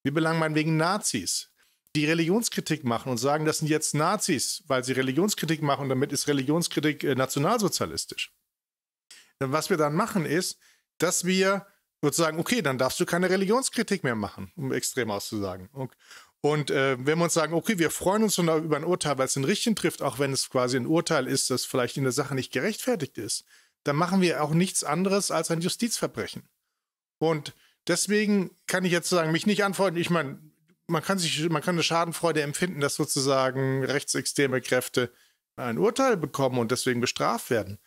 wir belangen meinetwegen Nazis, die Religionskritik machen und sagen, das sind jetzt Nazis, weil sie Religionskritik machen und damit ist Religionskritik äh, nationalsozialistisch. Was wir dann machen ist, dass wir sozusagen, okay, dann darfst du keine Religionskritik mehr machen, um extrem auszusagen. Und, und äh, wenn wir uns sagen, okay, wir freuen uns über ein Urteil, weil es den Richtigen trifft, auch wenn es quasi ein Urteil ist, das vielleicht in der Sache nicht gerechtfertigt ist, dann machen wir auch nichts anderes als ein Justizverbrechen. Und deswegen kann ich jetzt sagen, mich nicht antworten. Ich meine, man kann sich, man kann eine Schadenfreude empfinden, dass sozusagen rechtsextreme Kräfte ein Urteil bekommen und deswegen bestraft werden.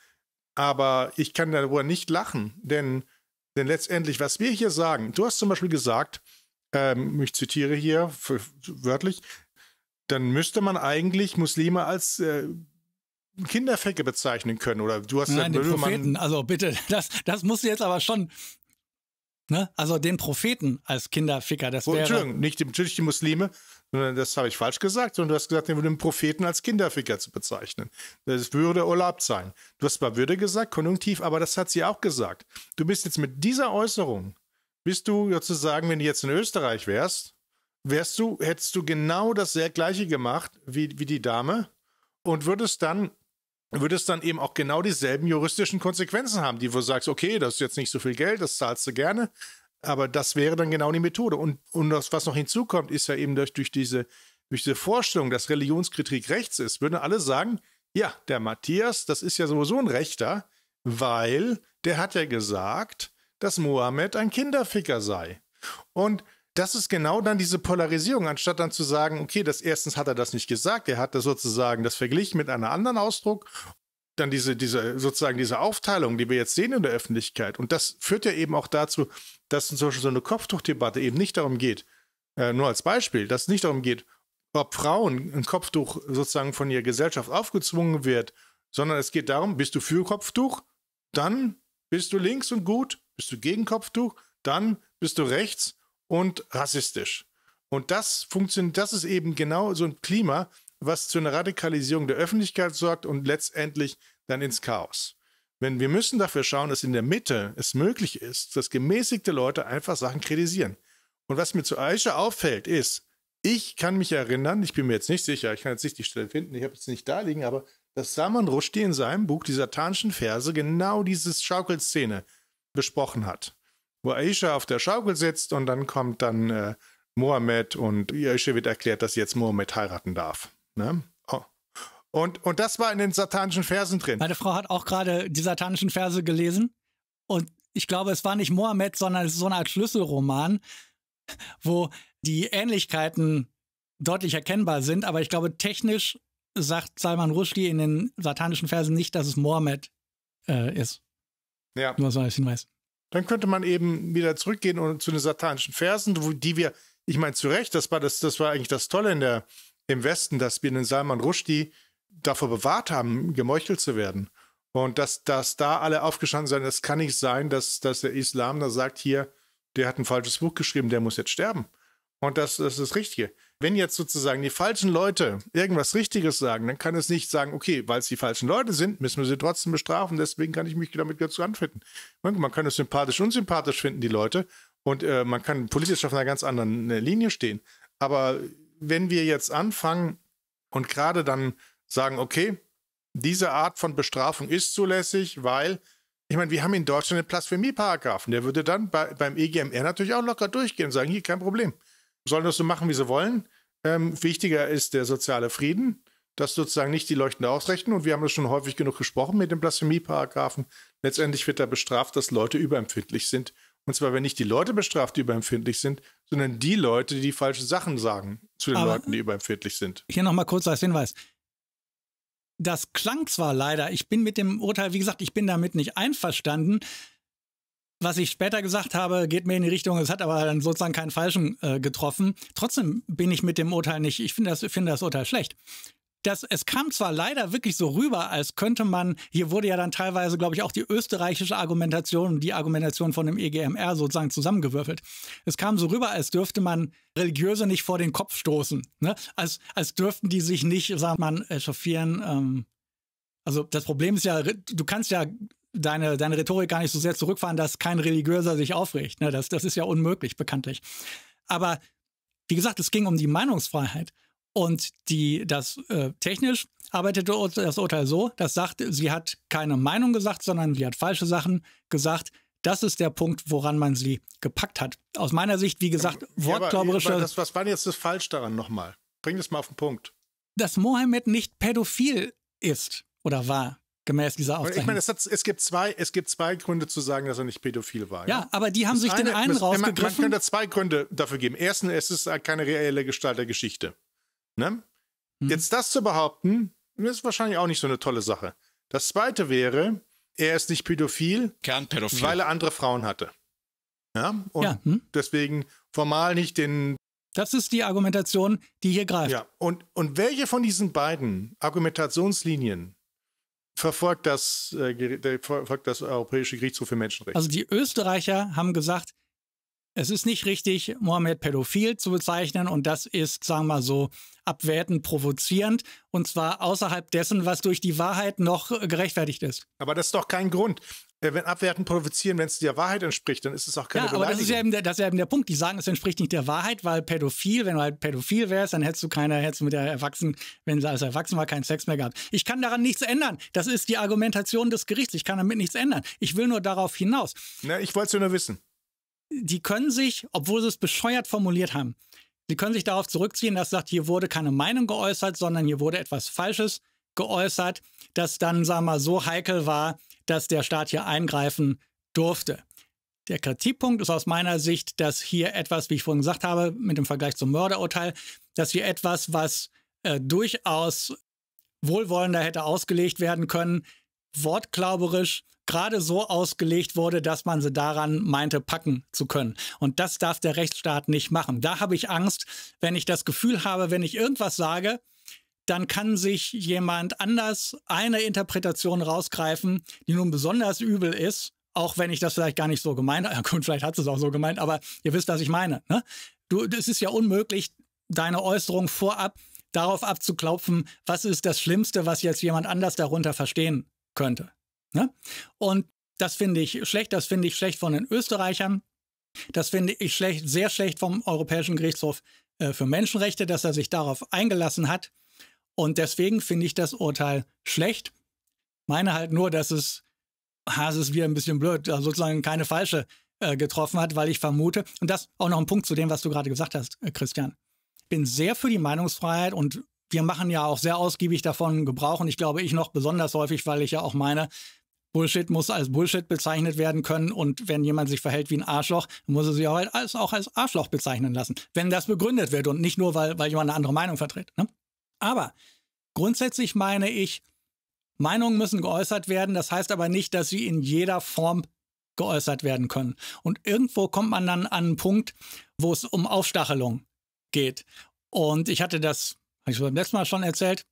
Aber ich kann darüber nicht lachen, denn, denn letztendlich, was wir hier sagen, du hast zum Beispiel gesagt, ähm, ich zitiere hier für, wörtlich, dann müsste man eigentlich Muslime als äh, Kinderfecke bezeichnen können oder du hast Nein, ja, den Propheten, man, also bitte, das, das musst du jetzt aber schon Ne? Also den Propheten als Kinderficker. Das oh, Entschuldigung, wäre, nicht, natürlich die Muslime, sondern das habe ich falsch gesagt, sondern du hast gesagt, den Propheten als Kinderficker zu bezeichnen. Das würde Urlaub sein. Du hast zwar Würde gesagt, konjunktiv, aber das hat sie auch gesagt. Du bist jetzt mit dieser Äußerung, bist du sozusagen, wenn du jetzt in Österreich wärst, wärst du, hättest du genau das sehr gleiche gemacht wie, wie die Dame und würdest dann würde es dann eben auch genau dieselben juristischen Konsequenzen haben, die du sagst, okay, das ist jetzt nicht so viel Geld, das zahlst du gerne, aber das wäre dann genau die Methode. Und, und das, was noch hinzukommt, ist ja eben durch, durch, diese, durch diese Vorstellung, dass Religionskritik rechts ist, würden alle sagen, ja, der Matthias, das ist ja sowieso ein Rechter, weil der hat ja gesagt, dass Mohammed ein Kinderficker sei. Und das ist genau dann diese Polarisierung, anstatt dann zu sagen, okay, das erstens hat er das nicht gesagt, er hat das sozusagen das verglichen mit einem anderen Ausdruck dann diese, diese, sozusagen diese Aufteilung, die wir jetzt sehen in der Öffentlichkeit. Und das führt ja eben auch dazu, dass zum Beispiel so eine Kopftuchdebatte eben nicht darum geht, äh, nur als Beispiel, dass es nicht darum geht, ob Frauen ein Kopftuch sozusagen von ihrer Gesellschaft aufgezwungen wird, sondern es geht darum, bist du für Kopftuch, dann bist du links und gut, bist du gegen Kopftuch, dann bist du rechts, und rassistisch. Und das funktioniert, das ist eben genau so ein Klima, was zu einer Radikalisierung der Öffentlichkeit sorgt und letztendlich dann ins Chaos. Wenn wir müssen dafür schauen, dass in der Mitte es möglich ist, dass gemäßigte Leute einfach Sachen kritisieren. Und was mir zu Aisha auffällt, ist, ich kann mich erinnern, ich bin mir jetzt nicht sicher, ich kann jetzt nicht die Stelle finden, ich habe es nicht da liegen, aber dass Salman Rushdie in seinem Buch die satanischen Verse genau diese Schaukelszene besprochen hat wo Aisha auf der Schaukel sitzt und dann kommt dann äh, Mohammed und Aisha wird erklärt, dass sie jetzt Mohammed heiraten darf. Ne? Oh. Und, und das war in den satanischen Versen drin. Meine Frau hat auch gerade die satanischen Verse gelesen und ich glaube, es war nicht Mohammed, sondern es ist so eine Art Schlüsselroman, wo die Ähnlichkeiten deutlich erkennbar sind, aber ich glaube, technisch sagt Salman Rushdie in den satanischen Versen nicht, dass es Mohammed äh, ist. Ja. Nur so als Hinweis dann könnte man eben wieder zurückgehen und zu den satanischen Versen, die wir, ich meine zu Recht, das war, das, das war eigentlich das Tolle in der, im Westen, dass wir den Salman Rushdie davor bewahrt haben, gemeuchelt zu werden. Und dass, dass da alle aufgestanden sind, das kann nicht sein, dass, dass der Islam da sagt, hier, der hat ein falsches Buch geschrieben, der muss jetzt sterben. Und das, das ist das Richtige wenn jetzt sozusagen die falschen Leute irgendwas Richtiges sagen, dann kann es nicht sagen, okay, weil es die falschen Leute sind, müssen wir sie trotzdem bestrafen, deswegen kann ich mich damit dazu anfinden. Man kann es sympathisch und sympathisch finden, die Leute, und äh, man kann politisch auf einer ganz anderen äh, Linie stehen. Aber wenn wir jetzt anfangen und gerade dann sagen, okay, diese Art von Bestrafung ist zulässig, weil ich meine, wir haben in Deutschland einen Blasphemieparagrafen. Der würde dann bei, beim EGMR natürlich auch locker durchgehen und sagen, hier kein Problem sollen das so machen, wie sie wollen. Ähm, wichtiger ist der soziale Frieden, dass sozusagen nicht die Leuchten ausrechnen. Und wir haben das schon häufig genug gesprochen mit dem Blasphemieparagraphen. Letztendlich wird da bestraft, dass Leute überempfindlich sind. Und zwar werden nicht die Leute bestraft, die überempfindlich sind, sondern die Leute, die falsche Sachen sagen zu den Aber Leuten, die überempfindlich sind. Hier nochmal kurz als Hinweis. Das klang zwar leider, ich bin mit dem Urteil, wie gesagt, ich bin damit nicht einverstanden, was ich später gesagt habe, geht mir in die Richtung, es hat aber dann sozusagen keinen Falschen äh, getroffen. Trotzdem bin ich mit dem Urteil nicht, ich finde das, find das Urteil schlecht. Das, es kam zwar leider wirklich so rüber, als könnte man, hier wurde ja dann teilweise, glaube ich, auch die österreichische Argumentation und die Argumentation von dem EGMR sozusagen zusammengewürfelt. Es kam so rüber, als dürfte man Religiöse nicht vor den Kopf stoßen, ne? als, als dürften die sich nicht, sagt man, echauffieren. Ähm, also das Problem ist ja, du kannst ja deine, deine Rhetorik gar nicht so sehr zurückfahren, dass kein Religiöser sich aufregt. Ne? Das, das ist ja unmöglich, bekanntlich. Aber wie gesagt, es ging um die Meinungsfreiheit. Und die, das äh, technisch arbeitete das Urteil so, das sagt, sie hat keine Meinung gesagt, sondern sie hat falsche Sachen gesagt. Das ist der Punkt, woran man sie gepackt hat. Aus meiner Sicht, wie gesagt, wortglauberische. Ja, was war denn jetzt das Falsch daran nochmal? Bring das mal auf den Punkt. Dass Mohammed nicht pädophil ist oder war. Gemäß dieser Aufzeichnung. Ich meine, es, hat, es, gibt zwei, es gibt zwei Gründe zu sagen, dass er nicht pädophil war. Ja, ja? aber die haben das sich eine, den einen das, rausgegriffen. Man, man könnte zwei Gründe dafür geben. Erstens, es ist keine reelle Gestalt der Geschichte. Ne? Hm. Jetzt das zu behaupten, ist wahrscheinlich auch nicht so eine tolle Sache. Das zweite wäre, er ist nicht pädophil, Kernpädophil. weil er andere Frauen hatte. Ja, und ja, hm? deswegen formal nicht den. Das ist die Argumentation, die hier greift. Ja, und, und welche von diesen beiden Argumentationslinien verfolgt das, äh, verfolgt das Europäische Gerichtshof für Menschenrechte. Also die Österreicher haben gesagt, es ist nicht richtig, Mohammed pädophil zu bezeichnen und das ist, sagen wir mal so, abwertend provozierend und zwar außerhalb dessen, was durch die Wahrheit noch gerechtfertigt ist. Aber das ist doch kein Grund wenn abwerten provozieren, wenn es der Wahrheit entspricht, dann ist es auch keine ja, aber das ist, ja eben der, das ist ja eben der Punkt. Die sagen, es entspricht nicht der Wahrheit, weil pädophil, wenn du halt pädophil wärst, dann hättest du keiner, hättest du mit der Erwachsenen, wenn sie als Erwachsen war, keinen Sex mehr gehabt. Ich kann daran nichts ändern. Das ist die Argumentation des Gerichts. Ich kann damit nichts ändern. Ich will nur darauf hinaus. Na, ich wollte es nur wissen. Die können sich, obwohl sie es bescheuert formuliert haben, die können sich darauf zurückziehen, dass sagt, hier wurde keine Meinung geäußert, sondern hier wurde etwas Falsches geäußert, das dann, sagen wir mal, so heikel war, dass der Staat hier eingreifen durfte. Der Kritikpunkt ist aus meiner Sicht, dass hier etwas, wie ich vorhin gesagt habe, mit dem Vergleich zum Mörderurteil, dass hier etwas, was äh, durchaus wohlwollender hätte ausgelegt werden können, wortklauberisch gerade so ausgelegt wurde, dass man sie daran meinte, packen zu können. Und das darf der Rechtsstaat nicht machen. Da habe ich Angst, wenn ich das Gefühl habe, wenn ich irgendwas sage, dann kann sich jemand anders eine Interpretation rausgreifen, die nun besonders übel ist, auch wenn ich das vielleicht gar nicht so gemeint habe. gut, vielleicht hat es auch so gemeint, aber ihr wisst, was ich meine. Ne? Du, es ist ja unmöglich, deine Äußerung vorab darauf abzuklopfen, was ist das Schlimmste, was jetzt jemand anders darunter verstehen könnte. Ne? Und das finde ich schlecht, das finde ich schlecht von den Österreichern, das finde ich schlecht, sehr schlecht vom Europäischen Gerichtshof äh, für Menschenrechte, dass er sich darauf eingelassen hat. Und deswegen finde ich das Urteil schlecht. Meine halt nur, dass es Hase ist wie ein bisschen blöd, also sozusagen keine falsche äh, getroffen hat, weil ich vermute, und das auch noch ein Punkt zu dem, was du gerade gesagt hast, äh, Christian. Bin sehr für die Meinungsfreiheit und wir machen ja auch sehr ausgiebig davon Gebrauch und ich glaube, ich noch besonders häufig, weil ich ja auch meine, Bullshit muss als Bullshit bezeichnet werden können und wenn jemand sich verhält wie ein Arschloch, muss er sich auch als, auch als Arschloch bezeichnen lassen, wenn das begründet wird und nicht nur, weil, weil jemand eine andere Meinung vertritt. Ne? Aber grundsätzlich meine ich, Meinungen müssen geäußert werden, das heißt aber nicht, dass sie in jeder Form geäußert werden können. Und irgendwo kommt man dann an einen Punkt, wo es um Aufstachelung geht. Und ich hatte das, habe ich beim letzten Mal schon erzählt,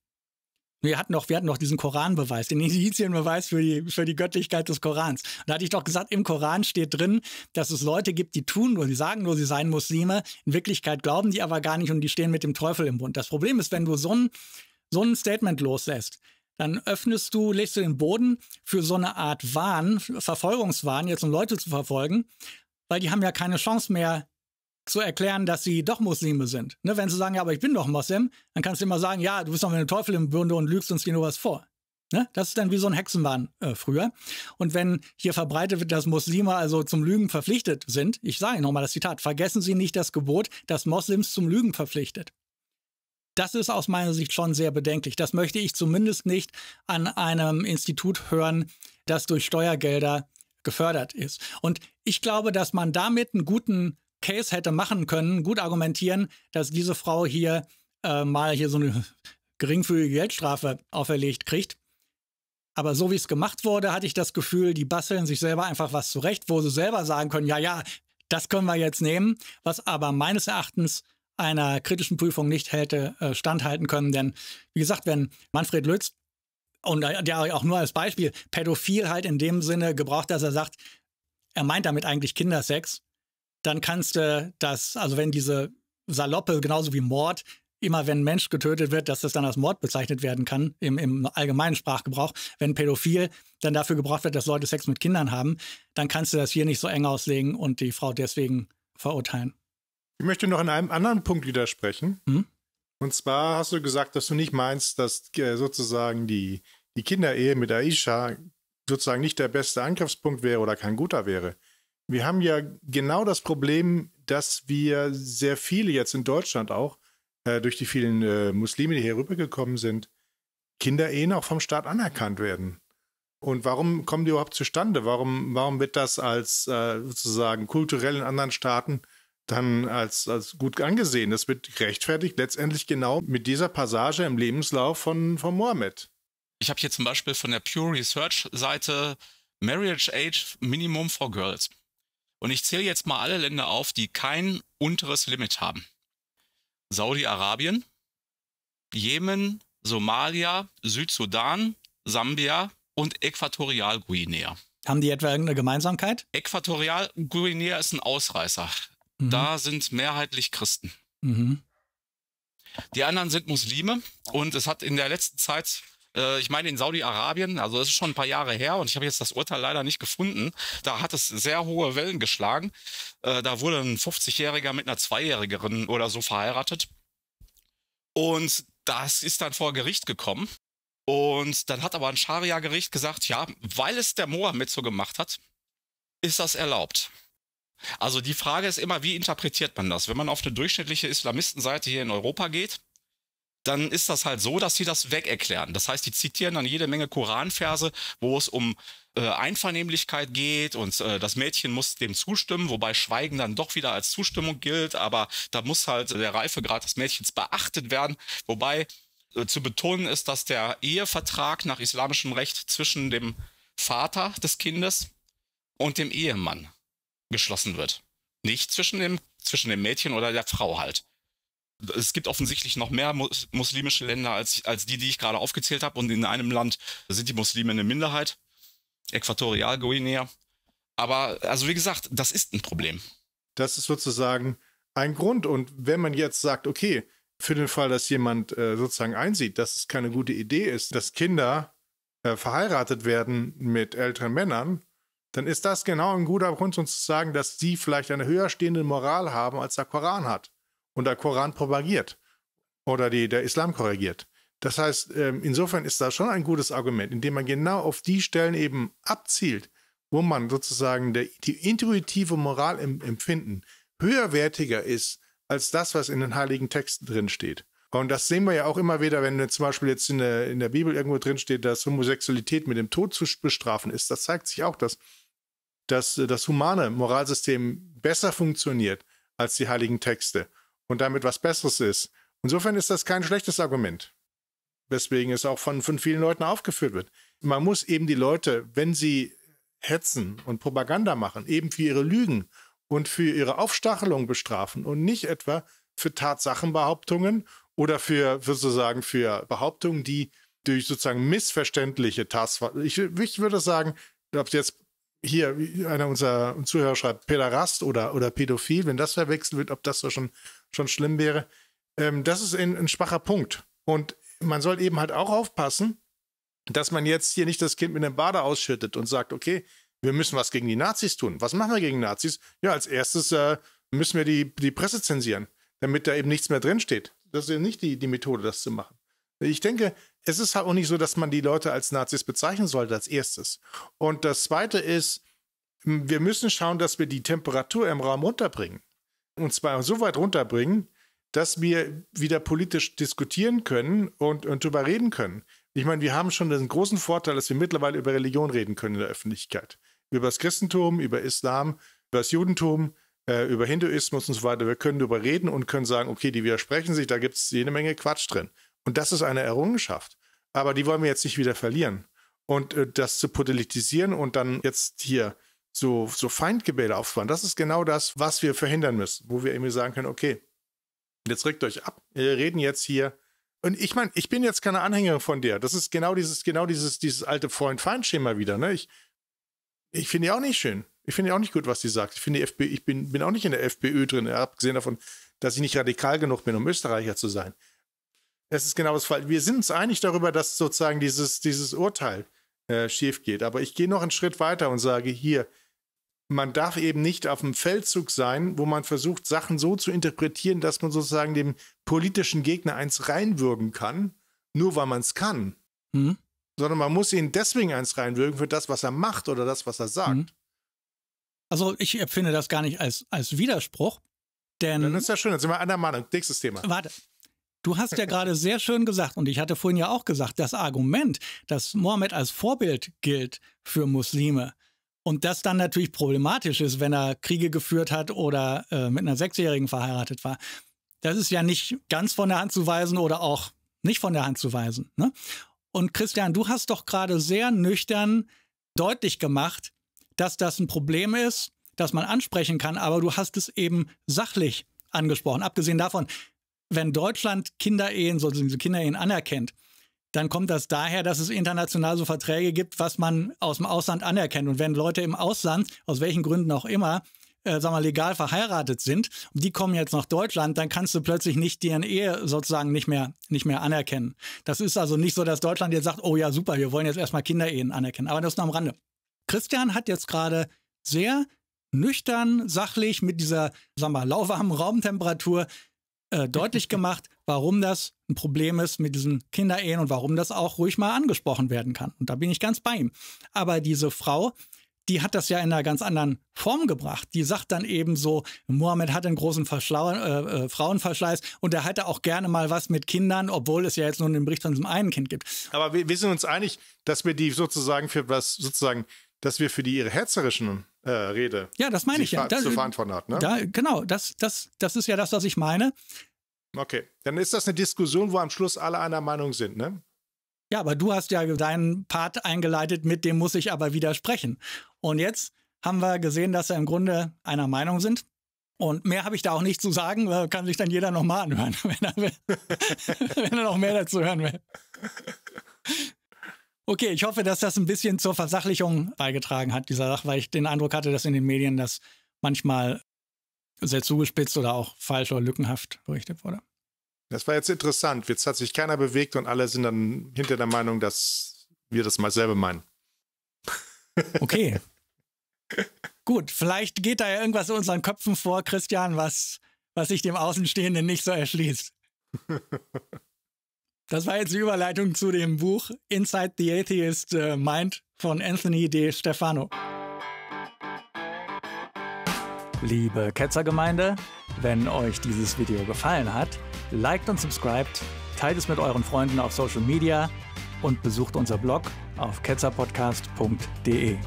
wir hatten noch, wir hatten noch diesen Koranbeweis, den Indizienbeweis für die, für die Göttlichkeit des Korans. Und da hatte ich doch gesagt, im Koran steht drin, dass es Leute gibt, die tun nur, die sagen nur, sie seien Muslime. In Wirklichkeit glauben die aber gar nicht und die stehen mit dem Teufel im Bund. Das Problem ist, wenn du so ein, so ein Statement loslässt, dann öffnest du, legst du den Boden für so eine Art Wahn, Verfolgungswahn, jetzt um Leute zu verfolgen, weil die haben ja keine Chance mehr, zu erklären, dass sie doch Muslime sind. Ne? Wenn sie sagen, ja, aber ich bin doch Moslem, dann kannst du immer sagen, ja, du bist doch mit dem Teufel im Bunde und lügst uns hier nur was vor. Ne? Das ist dann wie so ein Hexenwahn äh, früher. Und wenn hier verbreitet wird, dass Muslime also zum Lügen verpflichtet sind, ich sage nochmal das Zitat, vergessen Sie nicht das Gebot, das Moslems zum Lügen verpflichtet. Das ist aus meiner Sicht schon sehr bedenklich. Das möchte ich zumindest nicht an einem Institut hören, das durch Steuergelder gefördert ist. Und ich glaube, dass man damit einen guten Case hätte machen können, gut argumentieren, dass diese Frau hier äh, mal hier so eine geringfügige Geldstrafe auferlegt kriegt. Aber so wie es gemacht wurde, hatte ich das Gefühl, die basteln sich selber einfach was zurecht, wo sie selber sagen können, ja, ja, das können wir jetzt nehmen, was aber meines Erachtens einer kritischen Prüfung nicht hätte äh, standhalten können. Denn wie gesagt, wenn Manfred Lütz, und der auch nur als Beispiel, pädophil halt in dem Sinne gebraucht, dass er sagt, er meint damit eigentlich Kindersex, dann kannst du das, also wenn diese Saloppe, genauso wie Mord, immer wenn ein Mensch getötet wird, dass das dann als Mord bezeichnet werden kann, im, im allgemeinen Sprachgebrauch. Wenn Pädophil dann dafür gebraucht wird, dass Leute Sex mit Kindern haben, dann kannst du das hier nicht so eng auslegen und die Frau deswegen verurteilen. Ich möchte noch in einem anderen Punkt widersprechen. Hm? Und zwar hast du gesagt, dass du nicht meinst, dass äh, sozusagen die, die Kinderehe mit Aisha sozusagen nicht der beste Angriffspunkt wäre oder kein guter wäre. Wir haben ja genau das Problem, dass wir sehr viele jetzt in Deutschland auch äh, durch die vielen äh, Muslime, die hier rübergekommen sind, Kinderehen auch vom Staat anerkannt werden. Und warum kommen die überhaupt zustande? Warum, warum wird das als äh, sozusagen kulturell in anderen Staaten dann als, als gut angesehen? Das wird rechtfertigt letztendlich genau mit dieser Passage im Lebenslauf von, von Mohammed. Ich habe hier zum Beispiel von der Pure Research Seite Marriage Age Minimum for Girls. Und ich zähle jetzt mal alle Länder auf, die kein unteres Limit haben. Saudi-Arabien, Jemen, Somalia, Südsudan, Sambia und Äquatorialguinea. Haben die etwa irgendeine Gemeinsamkeit? Äquatorialguinea ist ein Ausreißer. Mhm. Da sind mehrheitlich Christen. Mhm. Die anderen sind Muslime und es hat in der letzten Zeit äh, ich meine in Saudi-Arabien, also das ist schon ein paar Jahre her und ich habe jetzt das Urteil leider nicht gefunden. Da hat es sehr hohe Wellen geschlagen. Äh, da wurde ein 50-Jähriger mit einer Zweijährigerin oder so verheiratet. Und das ist dann vor Gericht gekommen. Und dann hat aber ein Scharia-Gericht gesagt, ja, weil es der Mohammed so gemacht hat, ist das erlaubt. Also die Frage ist immer, wie interpretiert man das? Wenn man auf eine durchschnittliche Islamistenseite hier in Europa geht, dann ist das halt so, dass sie das wegerklären. Das heißt, die zitieren dann jede Menge Koranverse, wo es um äh, Einvernehmlichkeit geht und äh, das Mädchen muss dem zustimmen, wobei Schweigen dann doch wieder als Zustimmung gilt, aber da muss halt der Reifegrad des Mädchens beachtet werden, wobei äh, zu betonen ist, dass der Ehevertrag nach islamischem Recht zwischen dem Vater des Kindes und dem Ehemann geschlossen wird. Nicht zwischen dem, zwischen dem Mädchen oder der Frau halt es gibt offensichtlich noch mehr mus muslimische Länder als, als die, die ich gerade aufgezählt habe. Und in einem Land sind die Muslime eine Minderheit, Äquatorialguinea. Aber also wie gesagt, das ist ein Problem. Das ist sozusagen ein Grund. Und wenn man jetzt sagt, okay, für den Fall, dass jemand äh, sozusagen einsieht, dass es keine gute Idee ist, dass Kinder äh, verheiratet werden mit älteren Männern, dann ist das genau ein guter Grund, uns zu sagen, dass sie vielleicht eine höher stehende Moral haben, als der Koran hat und der Koran propagiert oder die, der Islam korrigiert. Das heißt, ähm, insofern ist da schon ein gutes Argument, indem man genau auf die Stellen eben abzielt, wo man sozusagen der, die intuitive Moral im Empfinden höherwertiger ist als das, was in den heiligen Texten drinsteht. Und das sehen wir ja auch immer wieder, wenn zum Beispiel jetzt in der, in der Bibel irgendwo drinsteht, dass Homosexualität mit dem Tod zu bestrafen ist. Das zeigt sich auch, dass, dass äh, das humane Moralsystem besser funktioniert als die heiligen Texte und damit was Besseres ist. Insofern ist das kein schlechtes Argument, weswegen es auch von, von vielen Leuten aufgeführt wird. Man muss eben die Leute, wenn sie hetzen und Propaganda machen, eben für ihre Lügen und für ihre Aufstachelung bestrafen und nicht etwa für Tatsachenbehauptungen oder für, sozusagen, für Behauptungen, die durch sozusagen missverständliche Tatsachen, ich, ich würde sagen, ob jetzt hier einer unserer Zuhörer schreibt, Päderast oder, oder Pädophil, wenn das verwechselt wird, ob das so schon schon schlimm wäre. Ähm, das ist ein, ein schwacher Punkt. Und man soll eben halt auch aufpassen, dass man jetzt hier nicht das Kind mit dem Bade ausschüttet und sagt, okay, wir müssen was gegen die Nazis tun. Was machen wir gegen Nazis? Ja, als erstes äh, müssen wir die, die Presse zensieren, damit da eben nichts mehr drinsteht. Das ist ja nicht die, die Methode, das zu machen. Ich denke, es ist halt auch nicht so, dass man die Leute als Nazis bezeichnen sollte, als erstes. Und das Zweite ist, wir müssen schauen, dass wir die Temperatur im Raum runterbringen. Und zwar so weit runterbringen, dass wir wieder politisch diskutieren können und, und darüber reden können. Ich meine, wir haben schon den großen Vorteil, dass wir mittlerweile über Religion reden können in der Öffentlichkeit. Über das Christentum, über Islam, über das Judentum, äh, über Hinduismus und so weiter. Wir können darüber reden und können sagen, okay, die widersprechen sich, da gibt es jede Menge Quatsch drin. Und das ist eine Errungenschaft. Aber die wollen wir jetzt nicht wieder verlieren. Und äh, das zu politisieren und dann jetzt hier so, so Feindgebäude aufbauen. Das ist genau das, was wir verhindern müssen, wo wir irgendwie sagen können, okay, jetzt regt euch ab, wir reden jetzt hier. Und ich meine, ich bin jetzt keine Anhängerin von dir. Das ist genau dieses, genau dieses, dieses alte Freund-Feind-Schema wieder. Ne? Ich, ich finde die auch nicht schön. Ich finde auch nicht gut, was sie sagt. Ich finde, ich bin, bin auch nicht in der FPÖ drin, abgesehen davon, dass ich nicht radikal genug bin, um Österreicher zu sein. Es ist genau das Fall. Wir sind uns einig darüber, dass sozusagen dieses, dieses Urteil äh, schief geht. Aber ich gehe noch einen Schritt weiter und sage hier, man darf eben nicht auf dem Feldzug sein, wo man versucht, Sachen so zu interpretieren, dass man sozusagen dem politischen Gegner eins reinwürgen kann, nur weil man es kann. Mhm. Sondern man muss ihn deswegen eins reinwürgen für das, was er macht oder das, was er sagt. Hm? Also ich empfinde das gar nicht als, als Widerspruch, denn... Dann ist ja schön, dann sind wir einer Meinung. Nächstes Thema. Warte, Du hast ja gerade sehr schön gesagt, und ich hatte vorhin ja auch gesagt, das Argument, dass Mohammed als Vorbild gilt für Muslime, und das dann natürlich problematisch ist, wenn er Kriege geführt hat oder äh, mit einer Sechsjährigen verheiratet war. Das ist ja nicht ganz von der Hand zu weisen oder auch nicht von der Hand zu weisen. Ne? Und Christian, du hast doch gerade sehr nüchtern deutlich gemacht, dass das ein Problem ist, das man ansprechen kann, aber du hast es eben sachlich angesprochen. Abgesehen davon, wenn Deutschland Kinderehen, so diese Kinderehen anerkennt, dann kommt das daher, dass es international so Verträge gibt, was man aus dem Ausland anerkennt. Und wenn Leute im Ausland, aus welchen Gründen auch immer, äh, sagen wir, legal verheiratet sind und die kommen jetzt nach Deutschland, dann kannst du plötzlich nicht deren Ehe sozusagen nicht mehr, nicht mehr anerkennen. Das ist also nicht so, dass Deutschland jetzt sagt, oh ja, super, wir wollen jetzt erstmal Kinderehen anerkennen. Aber das nur am Rande. Christian hat jetzt gerade sehr nüchtern, sachlich mit dieser, sagen wir, mal, lauwarmen Raumtemperatur äh, deutlich gemacht, warum das ein Problem ist mit diesen Kinderehen und warum das auch ruhig mal angesprochen werden kann. Und da bin ich ganz bei ihm. Aber diese Frau, die hat das ja in einer ganz anderen Form gebracht. Die sagt dann eben so, Mohammed hat einen großen Verschlau äh, äh, Frauenverschleiß und er hatte auch gerne mal was mit Kindern, obwohl es ja jetzt nur einen Bericht von diesem einen Kind gibt. Aber wir, wir sind uns einig, dass wir die sozusagen für was sozusagen dass wir für die ihre herzerischen äh, Rede ja, das meine ich ja. Da, zu verantworten hat. Ne? Da, genau, das, das, das ist ja das, was ich meine. Okay, dann ist das eine Diskussion, wo am Schluss alle einer Meinung sind, ne? Ja, aber du hast ja deinen Part eingeleitet, mit dem muss ich aber widersprechen. Und jetzt haben wir gesehen, dass wir im Grunde einer Meinung sind. Und mehr habe ich da auch nicht zu sagen, kann sich dann jeder nochmal anhören, wenn er, will. wenn er noch mehr dazu hören will. Okay, ich hoffe, dass das ein bisschen zur Versachlichung beigetragen hat, dieser Sache, weil ich den Eindruck hatte, dass in den Medien das manchmal sehr zugespitzt oder auch falsch oder lückenhaft berichtet wurde. Das war jetzt interessant. Jetzt hat sich keiner bewegt und alle sind dann hinter der Meinung, dass wir das mal selber meinen. Okay. Gut, vielleicht geht da ja irgendwas in unseren Köpfen vor, Christian, was, was sich dem Außenstehenden nicht so erschließt. Das war jetzt die Überleitung zu dem Buch Inside the Atheist äh, Mind von Anthony De Stefano. Liebe Ketzergemeinde, wenn euch dieses Video gefallen hat, liked und subscribed, teilt es mit euren Freunden auf Social Media und besucht unser Blog auf ketzerpodcast.de.